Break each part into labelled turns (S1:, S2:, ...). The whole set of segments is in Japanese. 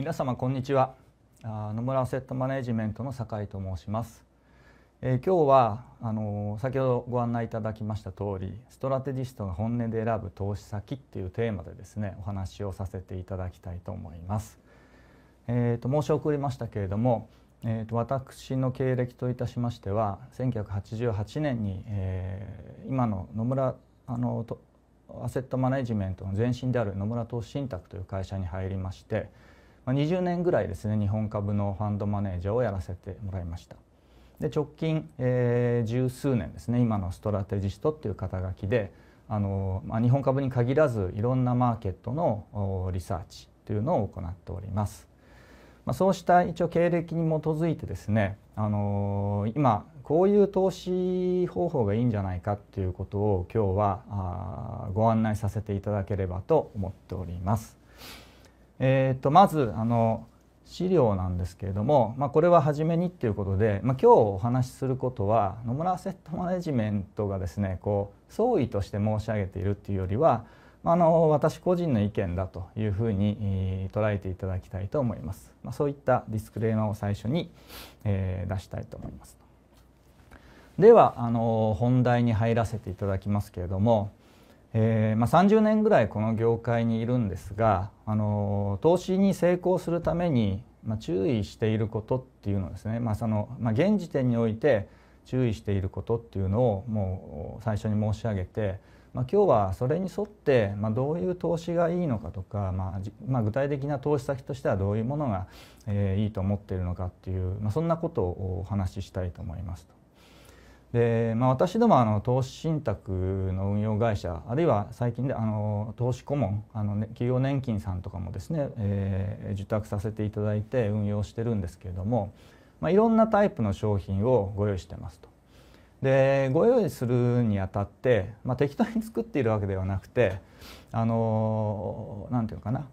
S1: 皆様こんにちは野村アセットマネジメントの酒井と申します、えー、今日はあのー、先ほどご案内いただきました通りストラテジストが本音で選ぶ投資先っていうテーマでですねお話をさせていただきたいと思います、えーと、申し遅れましたけれども、えーと、私の経歴といたしましては1988年に、えー、今の野村あのアセットマネジメントの前身である野村投資信託という会社に入りまして20年ぐらいですね日本株のファンドマネージャーをやらせてもらいましたで直近、えー、十数年ですね今のストラテジストっていう肩書きであの、まあ、日本株に限らずいろんなマーケットのリサーチというのを行っております、まあ、そうした一応経歴に基づいてですねあの今こういう投資方法がいいんじゃないかっていうことを今日はご案内させていただければと思っておりますえー、とまずあの資料なんですけれども、まあ、これは初めにっていうことで、まあ、今日お話しすることは野村アセットマネジメントがですねこう総意として申し上げているっていうよりは、まあ、あの私個人の意見だというふうに捉えていただきたいと思います、まあ、そういったディスクレーマーを最初に、えー、出したいと思いますではあの本題に入らせていただきますけれどもえーまあ、30年ぐらいこの業界にいるんですがあの投資に成功するために、まあ、注意していることっていうのですね、まあそのまあ、現時点において注意していることっていうのをもう最初に申し上げて、まあ、今日はそれに沿って、まあ、どういう投資がいいのかとか、まあまあ、具体的な投資先としてはどういうものが、えー、いいと思っているのかっていう、まあ、そんなことをお話ししたいと思いますと。で、まあ、私どもあの投資信託の運用会社あるいは最近であの投資顧問あの、ね、企業年金さんとかもですね、えー、受託させていただいて運用してるんですけれども、まあ、いろんなタイプの商品をご用意してますと。でご用意するにあたって、まあ、適当に作っているわけではなくてあのなんていうかな、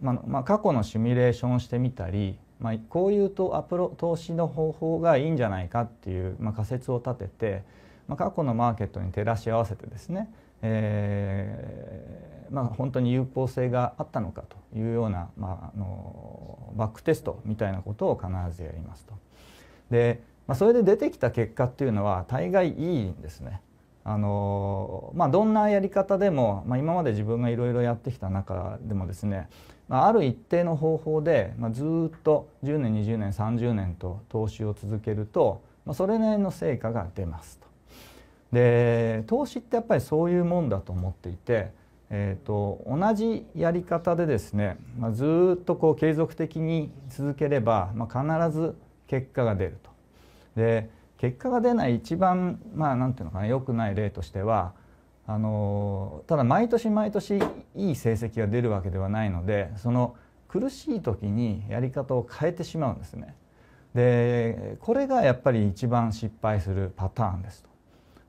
S1: まあまあ、過去のシミュレーションをしてみたりまあ、こういうとアプロ投資の方法がいいんじゃないかっていう、まあ、仮説を立てて、まあ、過去のマーケットに照らし合わせてですね、えーまあ、本当に有効性があったのかというような、まあ、あのバックテストみたいなことを必ずやりますと。で、まあ、それで出てきた結果っていうのは大概いいんですね。あのまあ、どんなやり方でも、まあ、今まで自分がいろいろやってきた中でもですねまあ、る一定の方法で、まずっと10年20年30年と投資を続けると、まそれなりの成果が出ますと。で投資ってやっぱりそういうもんだと思っていて、えーと、同じやり方でですね、まあ、ずっとこう継続的に続ければ、まあ、必ず結果が出ると。で結果が出ない一番まあ何て言うのかな良くない例としてはあのただ毎年毎年いい成績が出るわけではないのでその苦しい時にやり方を変えてしまうんですね。でこれがやっぱり一番失敗するパターンですと。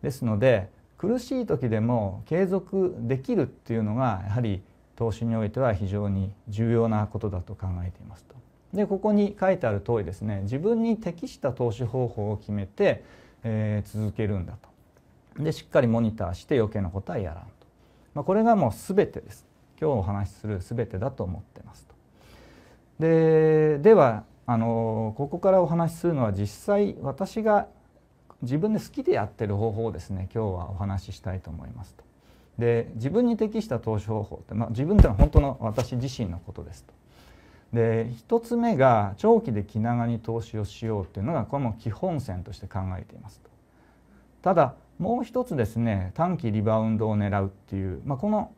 S1: ですので苦しい時でも継続できるっていうのがやはり投資においては非常に重要なことだと考えていますと。でここに書いてある通りですね自分に適した投資方法を決めて、えー、続けるんだと。でしっかりモニターして余計なことはやらんと、まあ、これがもう全てです今日お話しする全てだと思ってますと。でではあのここからお話しするのは実際私が自分で好きでやってる方法をですね今日はお話ししたいと思いますと。で自分に適した投資方法って、まあ、自分ってのは本当の私自身のことですと。で1つ目が長期で気長に投資をしようっていうのがこれも基本線として考えていますと。ただもう一つですね短期リバウンドを狙うっていう、まあ、この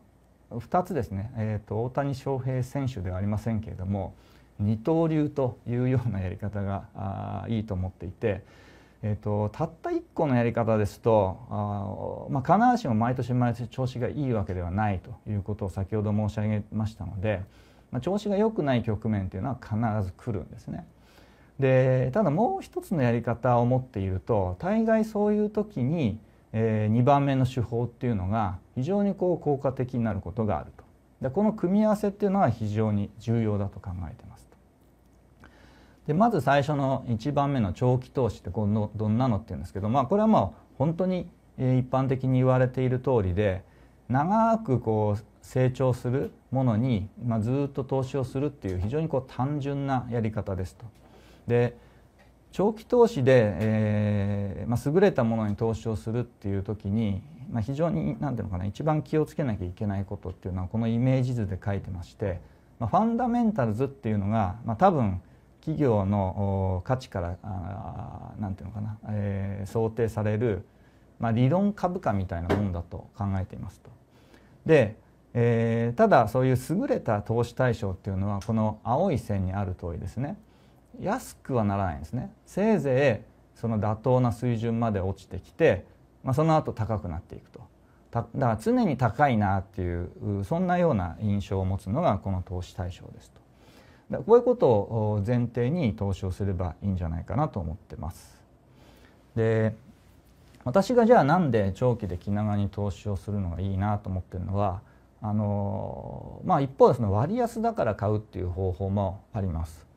S1: 2つですね、えーと、大谷翔平選手ではありませんけれども二刀流というようなやり方があいいと思っていて、えーと、とたった1個のやり方ですとあ、まあ、必ずしも毎年毎年調子がいいわけではないということを先ほど申し上げましたので、まあ、調子が良くない局面というのは必ず来るんですね。でただもう一つのやり方を持っていると大概そういう時にえー、2番目の手法っていうのが非常にこう効果的になることがあるとでこの組み合わせっていうのは非常に重要だと考えてますでまず最初の1番目の長期投資ってこのどんなのっていうんですけど、まあ、これはもう本当に一般的に言われている通りで長くこう成長するものに、まあ、ずっと投資をするっていう非常にこう単純なやり方ですと。で長期投資で、えーまあ、優れたものに投資をするっていう時に、まあ、非常に何ていうのかな一番気をつけなきゃいけないことっていうのはこのイメージ図で書いてまして、まあ、ファンダメンタルズっていうのが、まあ、多分企業の価値から何ていうのかな、えー、想定される、まあ、理論株価みたいなもんだと考えていますと。でえー、ただそういう優れた投資対象っていうのはこの青い線にある通りですね安くはならないんですねせいぜいその妥当な水準まで落ちてきて、まあ、その後高くなっていくとだから常に高いなっていうそんなような印象を持つのがこの投資対象ですとだこういうことを前提に投資をすればいいんじゃないかなと思ってますで私がじゃあなんで長期で気長に投資をするのがいいなと思ってるのはあのまあ一方です割安だから買うっていう方法もあります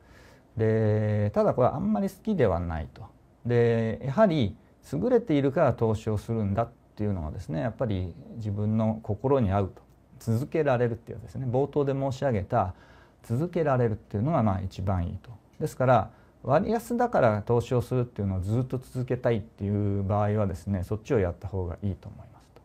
S1: でただこれあんまり好きではないとでやはり優れているから投資をするんだっていうのはですねやっぱり自分の心に合うと続けられるっていうですね冒頭で申し上げた続けられるっていうのがまあ一番いいと。ですから割安だから投資をするっていうのをずっと続けたいっていう場合はですねそっちをやった方がいいと思いますと。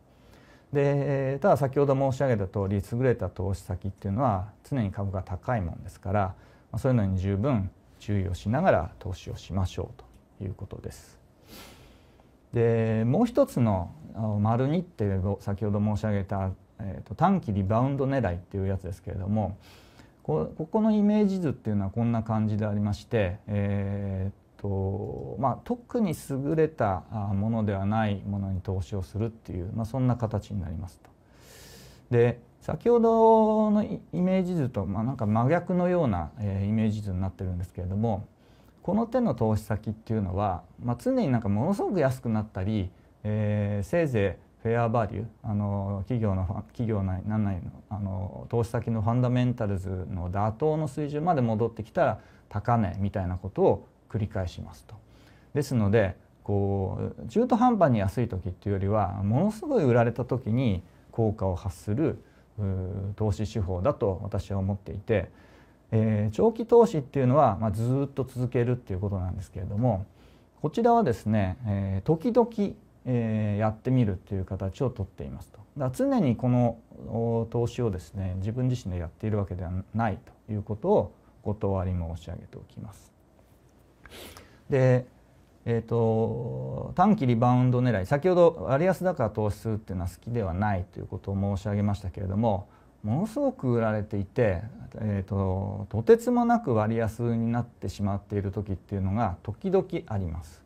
S1: でただ先ほど申し上げた通り優れた投資先っていうのは常に株が高いもんですからそういうのに十分注意をしながら投資をしましょうということです。でもう一つの「丸2」っていう先ほど申し上げた、えー、と短期リバウンド狙いっていうやつですけれどもここのイメージ図っていうのはこんな感じでありまして、えーとまあ、特に優れたものではないものに投資をするっていう、まあ、そんな形になりますと。で先ほどのイメージ図と、まあ、なんか真逆のような、えイメージ図になってるんですけれどもこの手の投資先っていうのは、まあ、常になんかものすごく安くなったり、えー、せいぜいフェアバリューあの企業の企業内何内のあの投資先のファンダメンタルズの妥当の水準まで戻ってきたら高値みたいなことを繰り返しますと。ですのでこう中途半端に安い時っていうよりはものすごい売られた時に効果を発する投資手法だと私は思っていて、えー、長期投資っていうのは、まあ、ずっと続けるっていうことなんですけれどもこちらはですね、えー、時々、えー、やってみるっていう形をとっていますとだから常にこの投資をですね自分自身でやっているわけではないということをお断り申し上げておきます。でえーと、短期リバウンド狙い先ほど割安だから投資するっていうのは好きではないということを申し上げましたけれどもものすごく売られていて、えーと、ととてつもなく割安になってしまっている時っていうのが時々あります。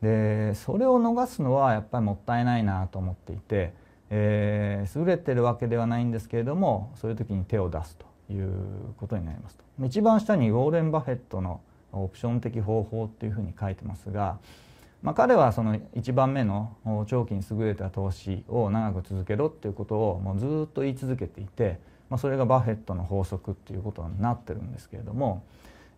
S1: でそれを逃すのはやっぱりもったいないなと思っていて、えー、優れてるわけではないんですけれどもそういう時に手を出すということになりますと。一番下にウォーレン・バフェットのオプション的方法っていうふうに書いてますが、まあ、彼はその1番目の長期に優れた投資を長く続けろっていうことをもうずっと言い続けていて、まあ、それがバフェットの法則っていうことになってるんですけれども、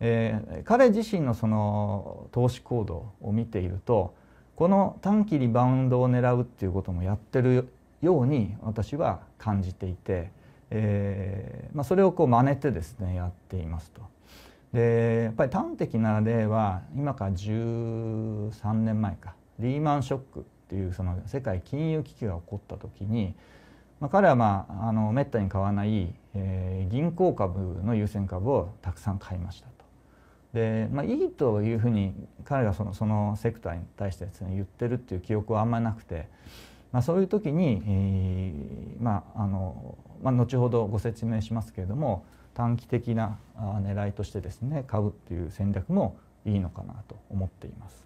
S1: えー、彼自身のその投資行動を見ているとこの短期リバウンドを狙うっていうこともやってるように私は感じていて、えーまあ、それをこう真似てですねやっていますと。でやっぱり端的な例は今から13年前かリーマンショックっていうその世界金融危機が起こった時に、まあ、彼はまああのめったに買わない、えー、銀行株の優先株をたくさん買いましたと。でまあ、いいというふうに彼がそのそのセクターに対してです、ね、言ってるっていう記憶はあんまりなくて、まあ、そういう時に、えーまああのまあ、後ほどご説明しますけれども短期的な狙いとしてですね買うっていう戦略もいいのかなと思っています。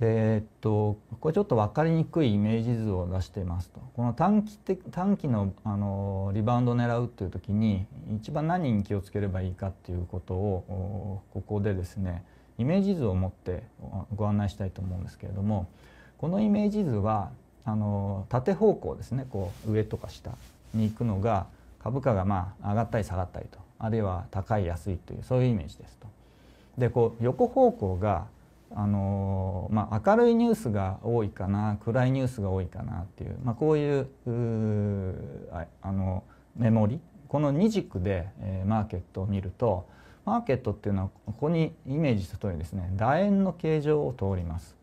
S1: でえっと、これちょっと分かりにくいイメージ図を出していますとこの短期的短期のあのリバウンドを狙うっていう時に一番何に気をつければいいかっていうことをここでですねイメージ図を持ってご案内したいと思うんですけれどもこのイメージ図はあの縦方向ですねこう上とか下に行くのが株価がまあ上がったり下がったりとあるいは高い安いというそういうイメージですと。でこう横方向があのー、まあ、明るいニュースが多いかな暗いニュースが多いかなっていう、まあ、こういうあのメモリこの2軸で、えー、マーケットを見るとマーケットっていうのはここにイメージした通りですね楕円の形状を通ります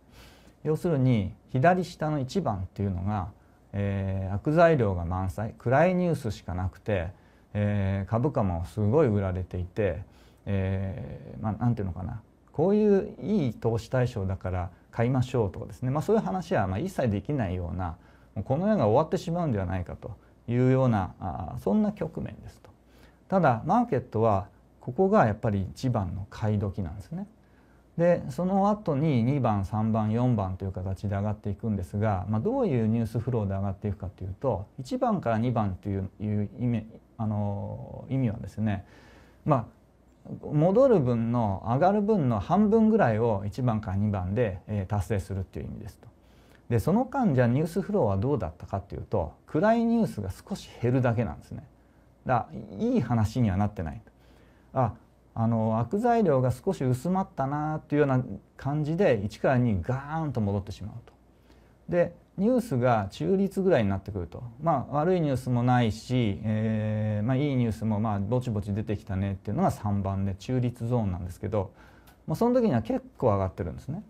S1: 要するに左下の1番っていうのがえー、悪材料が満載暗いニュースしかなくて、えー、株価もすごい売られていて、えー、まあ、なんていうのかなこういういい投資対象だから買いましょうとかですね、まあ、そういう話はま一切できないようなこの世が終わってしまうんではないかというようなあそんな局面ですと。ただマーケットはここがやっぱり一番の買い時なんですね。でその後に2番3番4番という形で上がっていくんですが、まあ、どういうニュースフローで上がっていくかというと1番から2番という意味あの意味はですね、まあ、戻る分の上がる分の半分ぐらいを1番から2番で、え達成するという意味ですと。でその間じゃニュースフローはどうだったかというと暗いニュースが少し減るだけなんですね。だいい話にはなってない。ああの悪材料が少し薄まったなというような感じで1から2ガーンと戻ってしまうと。でニュースが中立ぐらいになってくると、まあ、悪いニュースもないし、えー、まあ、いいニュースもまあぼちぼち出てきたねっていうのが3番で中立ゾーンなんですけどまあ、その時には結構上がってるんですね。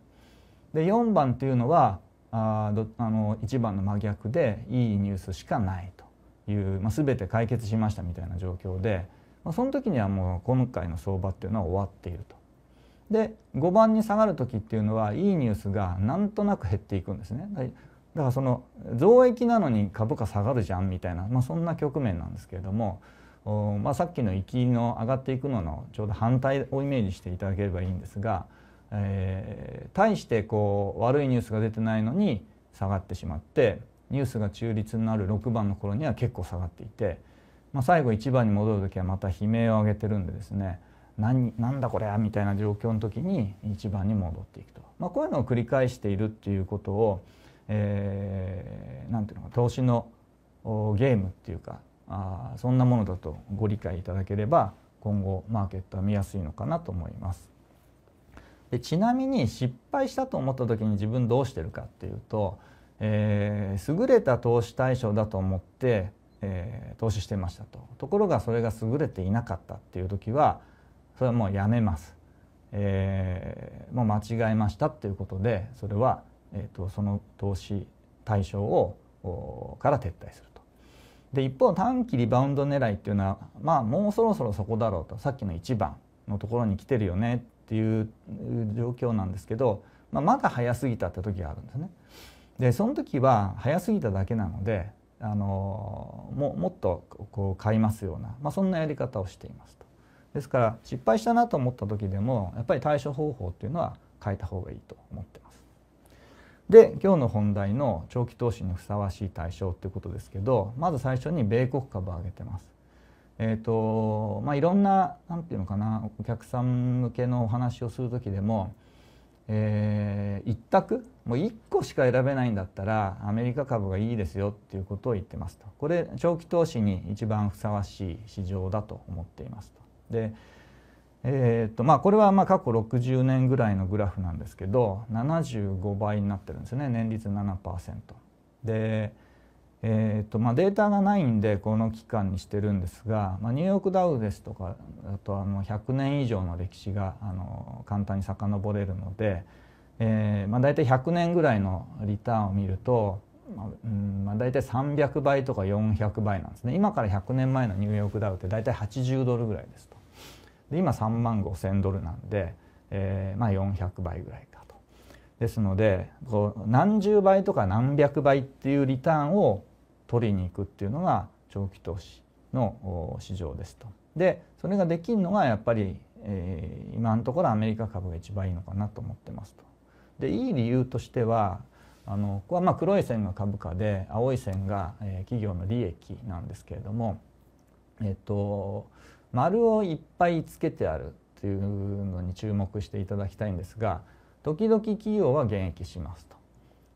S1: で4番っていうのはあどあの1番の真逆でいいニュースしかないという、まあ、全て解決しましたみたいな状況でまあ、その時にはもう今回の相場っていうのは終わっていると。で5番に下がる時っていうのはいいニュースがなんとなく減っていくんですね。だからその増益なのに株価下がるじゃんみたいな、まあ、そんな局面なんですけれども、お、まあ、さっきの行きの上がっていくののちょうど反対をイメージしていただければいいんですが、えー、対してこう悪いニュースが出てないのに下がってしまってニュースが中立になる6番の頃には結構下がっていて。まあ、最後一番に戻る時はまた悲鳴を上げてるんでですね何何だこれみたいな状況の時に1番に戻っていくと、まあ、こういうのを繰り返しているっていうことをえー、ていうのか投資のゲームっていうかあそんなものだとご理解いただければ今後マーケットは見やすいのかなと思います。でちなみに失敗したと思った時に自分どうしてるかっていうと、えー、優れた投資対象だと思ってえー、投資してましたとところがそれが優れていなかったっていう時はそれはもうやめます、えー、もう間違えましたっていうことでそれは、えーと、その投資対象をから撤退するとで一方短期リバウンド狙いっていうのはまあもうそろそろそこだろうとさっきの1番のところに来てるよねっていう状況なんですけど、まあ、まだ早すぎたって時があるんですね。でその時は早すぎただけなのであのももっとこう買いますような、まあ、そんなやり方をしていますと。ですから失敗したなと思った時でもやっぱり対処方法っていうのは変えた方がいいと思ってます。で今日の本題の長期投資にふさわしい対象ということですけどまず最初に米国株を上げてます。えーとまあ、いろんな何て言うのかなお客さん向けのお話をする時でもえー、一択もう1個しか選べないんだったらアメリカ株がいいですよっていうことを言ってますとこれ長期投資に一番ふさわしい市場だと思っていますと。でえーとまあ、これはまあ過去60年ぐらいのグラフなんですけど75倍になってるんですね年率7%でえーとまあ、データがないんでこの期間にしてるんですが、まあ、ニューヨークダウですとかあとあの100年以上の歴史があの簡単に遡れるので、えーまあ、大体100年ぐらいのリターンを見ると、まあうんまあ、大体300倍とか400倍なんですね今から100年前のニューヨークダウって大体80ドルぐらいですとで今3万5,000ドルなんで、えーまあ、400倍ぐらいか。ですのでこう何十倍とか何百倍っていうリターンを取りに行くっていうのが長期投資の市場ですと。でそれができるのがやっぱり、えー、今のところアメリカ株が一番いいのかなと思ってますと。でいい理由としてはあのここはま黒い線が株価で青い線が、え企業の利益なんですけれども、えと、丸をいっぱいつけてあるというのに注目していただきたいんですが時々企業は減益しますと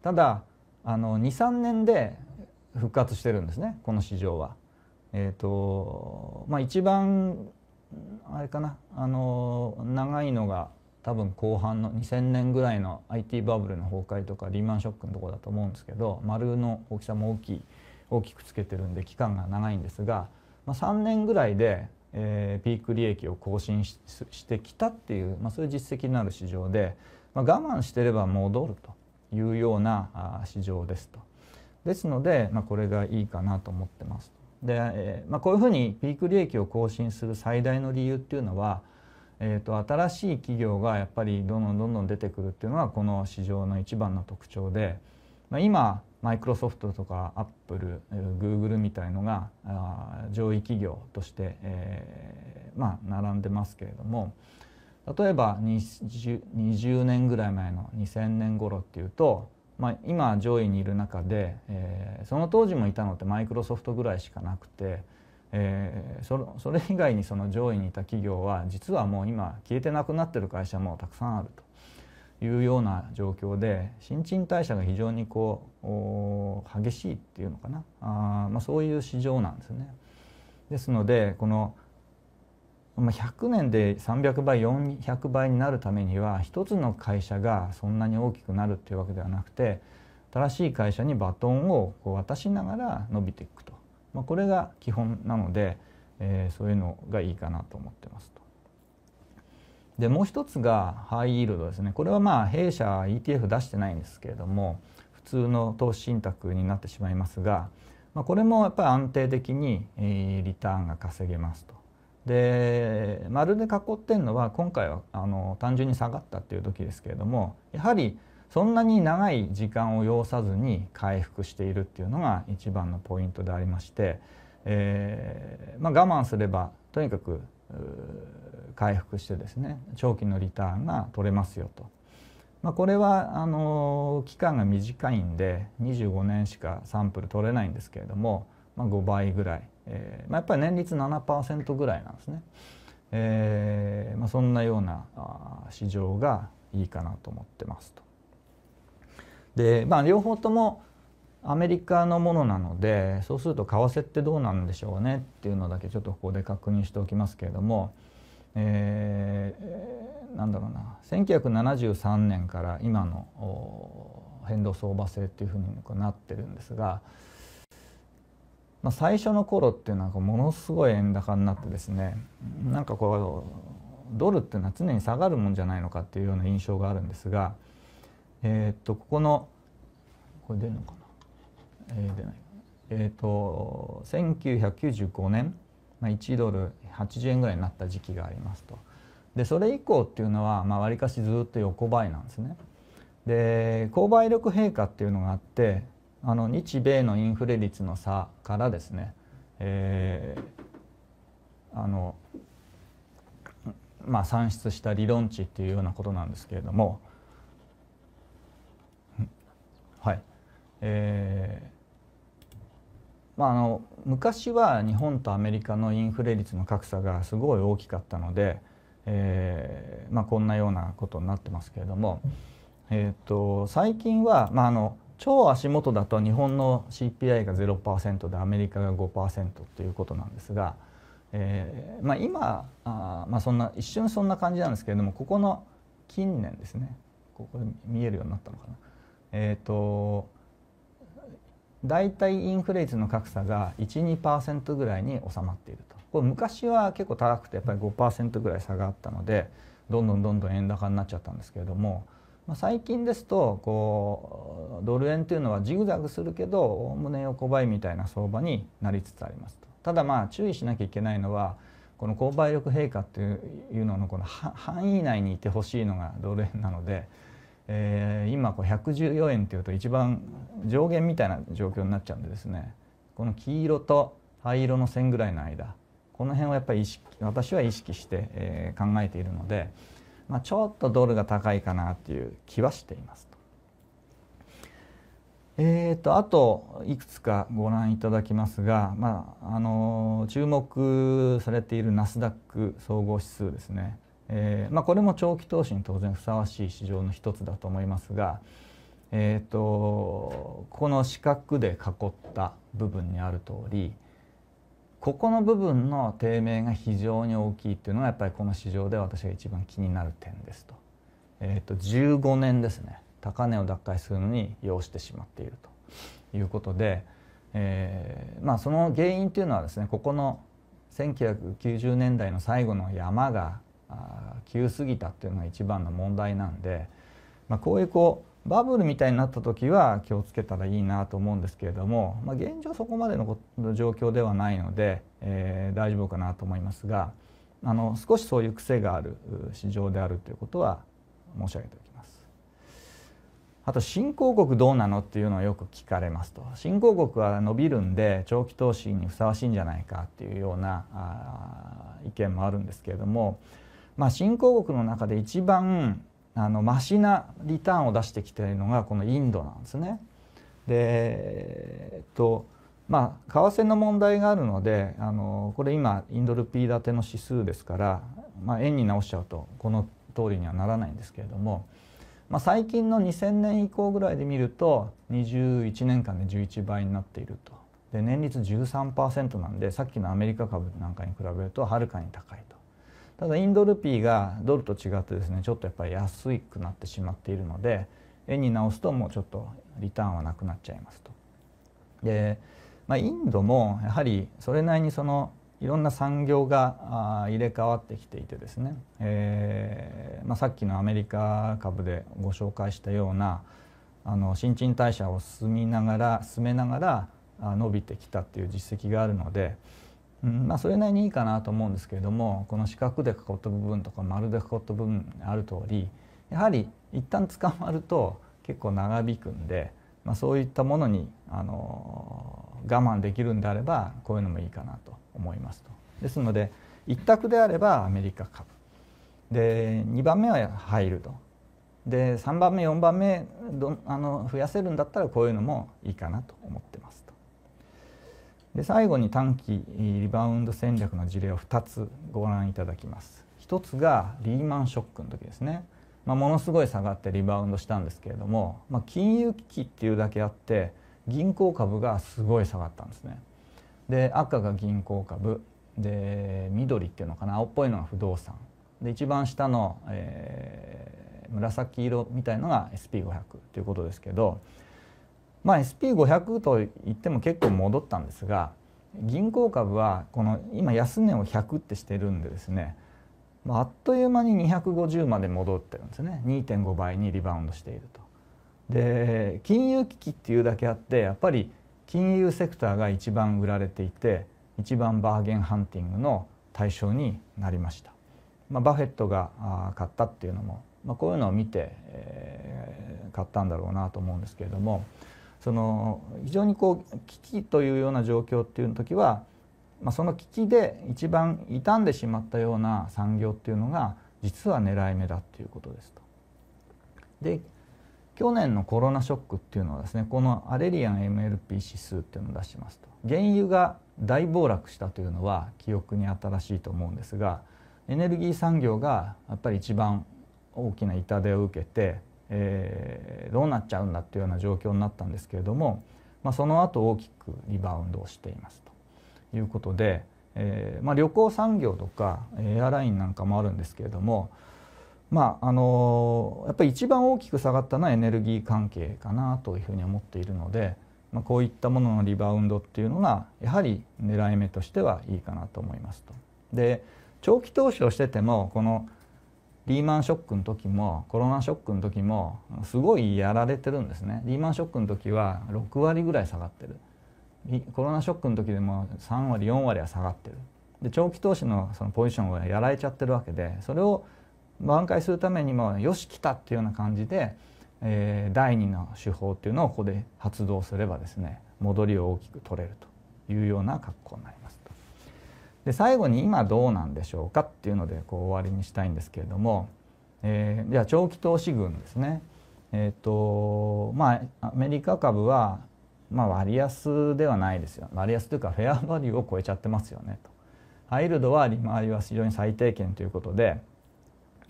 S1: ただ23年で復活してるんですねこの市場は。えーとまあ、一番あれかなあの長いのが多分後半の2000年ぐらいの IT バブルの崩壊とかリーマンショックのとこだと思うんですけど丸の大きさも大きい大きくつけてるんで期間が長いんですが、まあ、3年ぐらいで、えー、ピーク利益を更新してきたっていう、まあ、そういう実績のある市場で、まあ、我慢してれば戻るというような市場ですと。ですので、まあ、これがいいかなと思ってます。で、えー、まあ、こういうふうにピーク利益を更新する最大の理由っていうのは、えーと、新しい企業がやっぱりどんどんどんどん出てくるっていうのはこの市場の一番の特徴で、まあ、今マイクロソフトとかアップルグーグルみたいのが上位企業として、えー、まあ並んでますけれども、例えば 20, 20年ぐらい前の2000年頃っていうと、まあ、今上位にいる中で、えー、その当時もいたのってマイクロソフトぐらいしかなくて、えー、そそれ以外にその上位にいた企業は実はもう今消えてなくなってる会社もたくさんあるというような状況で新陳代謝が非常にこう激しいっていうのかなあ、まあ、そういう市場なんですね。ですのでこの100年で300倍400倍になるためには一つの会社がそんなに大きくなるっていうわけではなくて新しい会社にバトンをこう渡しながら伸びていくと、まあ、これが基本なので、えー、そういうのがいいかなと思ってますと。でもう一つがハイイールドですねこれはまあ弊社 ETF 出してないんですけれども普通の投資信託になってしまいますが、まあ、これもやっぱり安定的にリターンが稼げますと。で丸で囲ってんのは今回はあの単純に下がったっていう時ですけれどもやはりそんなに長い時間を要さずに回復しているっていうのが一番のポイントでありまして、えー、まあ、我慢すればとにかく回復してですね長期のリターンが取れますよと。まあ、これはあの期間が短いんで25年しかサンプル取れないんですけれども、まあ、5倍ぐらいえーまあ、やっぱり年率7%ぐらいなんですね、えーまあ、そんなような市場がいいかなと思ってますと。でまあ両方ともアメリカのものなのでそうすると為替ってどうなんでしょうねっていうのだけちょっとここで確認しておきますけれども、えー、なんだろうな1973年から今の変動相場制っていうふうになってるんですが。まあ、最初の頃っていうのはものすごい円高になってですねなんかこうドルっていうのは常に下がるもんじゃないのかっていうような印象があるんですが、えっとここのこれ出るのかな、えー、出ないえっ、と1995年、まあ、1ドル80円ぐらいになった時期がありますとでそれ以降っていうのはわり、かしずっと横ばいなんですねで購買力陛下っていうのがあってあの日米のインフレ率の差からですね、えー、あのまあ、算出した理論値っていうようなことなんですけれども、はいえーまあ、あの昔は日本とアメリカのインフレ率の格差がすごい大きかったので、えーまあ、こんなようなことになってますけれども、えーと最近は、まあ、あの超足元だと日本の CPI が0%でアメリカが5%ということなんですが、えーまあ、今あ、まあ、そんな一瞬そんな感じなんですけれどもここの近年ですねここで見えるようになったのかな。えーと、大体インフレ率の格差が12%ぐらいに収まっているとこれ昔は結構高くてやっぱり5%ぐらい差があったのでどんどんどんどん円高になっちゃったんですけれども、まあ、最近ですとこうドル円というのはジグザグするけどおおむね横ばいみたいな相場になりつつありますとただまあ注意しなきゃいけないのはこの購買力陛下っていうののこの範囲内にいてほしいのがドル円なので、えー、今こう114円っていうと一番上限みたいな状況になっちゃうんでですねこの黄色と灰色の線ぐらいの間この辺をやっぱり意識私は意識して、えー、考えているので、まあ、ちょっとドルが高いかなっていう気はしています。えーと、あといくつかご覧いただきますが、まあ、あの注目されているナスダック総合指数ですね、えー、まあ、これも長期投資に当然ふさわしい市場の一つだと思いますが、えーと、この四角で囲った部分にある通りここの部分の低迷が非常に大きいっていうのがやっぱりこの市場で私が一番気になる点ですと,、えーと15年ですね。高値を奪回するのに要してしまっているということで、えーまあ、その原因というのはですねここの1990年代の最後の山が急すぎたっていうのが一番の問題なんで、まあ、こういうこうバブルみたいになった時は気をつけたらいいなと思うんですけれども、まあ、現状そこまでの状況ではないので、えー、大丈夫かなと思いますがあの少しそういう癖がある市場であるということは申し上げておきます。あと新興国どうなのっていうのはよく聞かれますと新興国は伸びるんで長期投資にふさわしいんじゃないかっていうような意見もあるんですけれども、まあ、新興国の中で一番あのマシなリターンを出してきているのがこのインドなんですね。でえっとまあ、為替の問題があるのであのこれ今インドルピー建ての指数ですから、まあ、円に直しちゃうとこの通りにはならないんですけれども。まあ、最近の2000年以降ぐらいで見ると21年間で11倍になっているとで年率13%なんでさっきのアメリカ株なんかに比べるとはるかに高いとただインドルピーがドルと違ってですねちょっとやっぱり安くなってしまっているので円に直すともうちょっとリターンはなくなっちゃいますとで、まあ、インドもやはりそれなりにそのいろんな産業が入れ替わってきていてですね、えー、まあ、さっきのアメリカ株でご紹介したようなあの新陳代謝を進みながら進めながら伸びてきたっていう実績があるので、うんまあ、それなりにいいかなと思うんですけれどもこの四角で囲った部分とか丸で囲った部分ある通りやはり一旦捕まると結構長引くんで。まあ、そういったものにあの我慢できるんであればこういうのもいいかなと思いますと。ですので一択であればアメリカ株で2番目は入るとで3番目4番目どあの増やせるんだったらこういうのもいいかなと思ってますと。で最後に短期リバウンド戦略の事例を2つご覧いただきます。1つがリーマンショックの時ですね。まあ、ものすごい下がってリバウンドしたんですけれども、まあ、金融危機っていうだけあって銀行株がすごい下がったんですね。で赤が銀行株で緑っていうのかな青っぽいのが不動産で一番下の、えー、紫色みたいのが SP500 ということですけど、まあ、SP500 といっても結構戻ったんですが銀行株はこの今安値を100ってしてるんでですねまあ、あっという間に250まで戻ってるんですね2.5倍にリバウンドしていると。で金融危機っていうだけあってやっぱり金融セクターが一番売られていて一番バーゲンハンティングの対象になりました。まあ、バフェットが買ったっていうのも、まあ、こういうのを見て、えー、買ったんだろうなと思うんですけれどもその非常にこう危機というような状況っていう時はまあ、その危機で一番傷んでしまったような産業っていうのが実は狙い目だっていうことですと。で去年のコロナショックっていうのはですねこのアレリアン MLP 指数っていうのを出しますと原油が大暴落したというのは記憶に新しいと思うんですがエネルギー産業がやっぱり一番大きな痛手を受けて、えー、どうなっちゃうんだっていうような状況になったんですけれども、まあ、その後大きくリバウンドをしていますと。いうことで、えーまあ、旅行産業とかエアラインなんかもあるんですけれども、まああのー、やっぱり一番大きく下がったのはエネルギー関係かなというふうに思っているので、まあ、こういったもののリバウンドっていうのがやはり狙い目としてはいいかなと思いますと。で長期投資をしててもこのリーマンショックの時もコロナショックの時もすごいやられてるんですねリーマンショックの時は6割ぐらい下がってるコロナショックの時でも3割4割は下がってるで長期投資のそのポジションをやられちゃってるわけでそれを挽回するためにもよし来たっていうような感じで、えー、第2の手法っていうのをここで発動すればですね戻りを大きく取れるというような格好になりますと。で最後に今どうなんでしょうかっていうのでこう終わりにしたいんですけれども、えー、じゃあ長期投資群ですね。えーとまあ、アメリカ株はまあ、割安ではないですよ割安というかフェアバリューを超えちゃってますよねとハイルドは利回りは非常に最低限ということで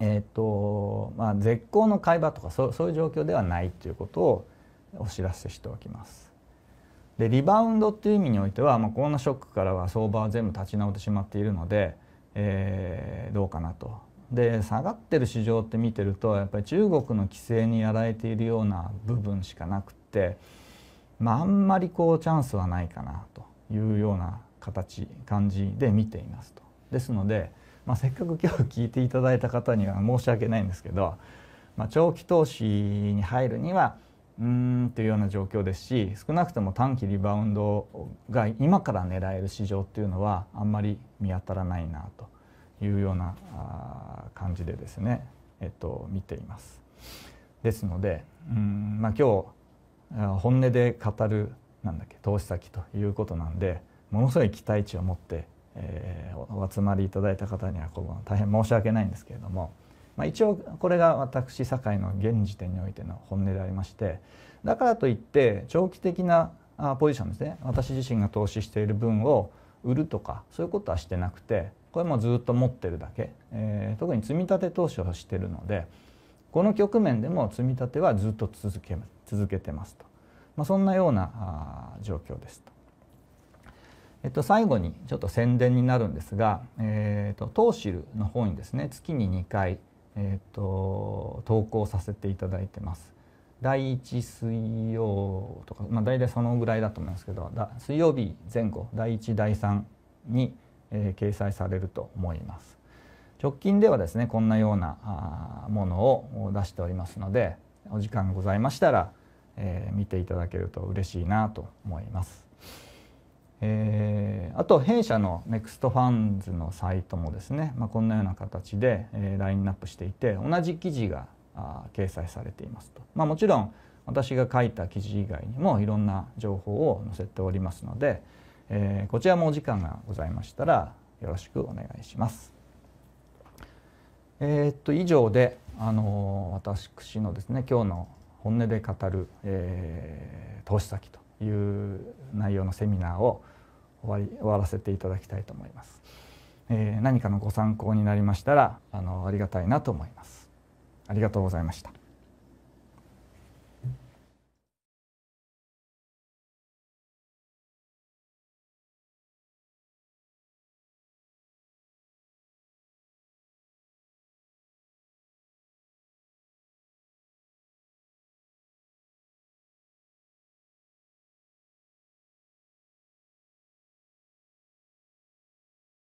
S1: えーとまあ、絶好のい場とかそそういう状況ではないということをお知らせしておきます。でリバウンドっていう意味においては、まあ、コロナショックからは相場は全部立ち直ってしまっているので、えー、どうかなと。で下がってる市場って見てるとやっぱり中国の規制にやられているような部分しかなくって。まあ、あんまりこうチャンスはないかなというような形感じで見ていますと。ですので、まあ、せっかく今日聞いていただいた方には申し訳ないんですけど、まあ、長期投資に入るにはうーんというような状況ですし少なくとも短期リバウンドが今から狙える市場っていうのはあんまり見当たらないなというような感じでですね、えっと、見ています。ですのでうん、まあ、今日本音で語るなんだっけ投資先ということなんでものすごい期待値を持って、えー、お集まりいただいた方にはこう大変申し訳ないんですけれども、まあ、一応これが私堺の現時点においての本音でありましてだからといって長期的なポジションですね私自身が投資している分を売るとかそういうことはしてなくてこれもずっと持ってるだけ、えー、特に積み立て投資をしてるのでこの局面でも積み立てはずっと続けます。続けてますと、まあ、そんなような状況ですと。えっと、最後にちょっと宣伝になるんですが、えー、とトーシルの方にですね月に2回、えっと投稿させていただいてます。第1水曜とか、まあ、大体そのぐらいだと思いますけどだ水曜日前後第1第3に、えー、掲載されると思います直近ではですねこんなようなあものを出しておりますのでお時間ございましたらえー、見ていただけると嬉しいなと思います。えー、あと弊社の NEXT ファンズのサイトもですね、まあ、こんなような形で、えー、ラインナップしていて同じ記事があ掲載されていますと、まあ、もちろん私が書いた記事以外にもいろんな情報を載せておりますので、えー、こちらもお時間がございましたらよろしくお願いします。えー、っと以上で、あの私のですね今日の本音で語る、えー、投資先という内容のセミナーを終わり終わらせていただきたいと思います、えー、何かのご参考になりましたらあのありがたいなと思いますありがとうございました